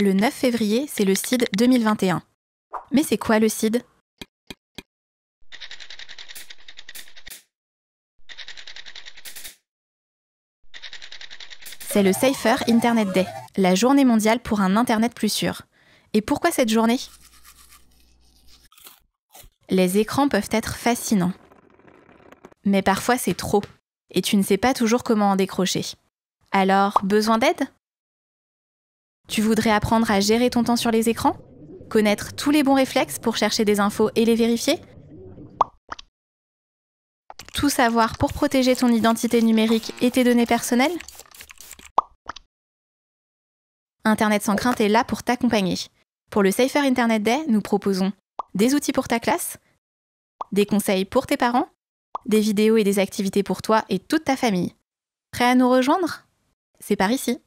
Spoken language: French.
Le 9 février, c'est le CID 2021. Mais c'est quoi le CID C'est le Safer Internet Day, la journée mondiale pour un Internet plus sûr. Et pourquoi cette journée Les écrans peuvent être fascinants. Mais parfois c'est trop, et tu ne sais pas toujours comment en décrocher. Alors, besoin d'aide tu voudrais apprendre à gérer ton temps sur les écrans Connaître tous les bons réflexes pour chercher des infos et les vérifier Tout savoir pour protéger ton identité numérique et tes données personnelles Internet sans crainte est là pour t'accompagner. Pour le Safer Internet Day, nous proposons des outils pour ta classe, des conseils pour tes parents, des vidéos et des activités pour toi et toute ta famille. Prêt à nous rejoindre C'est par ici.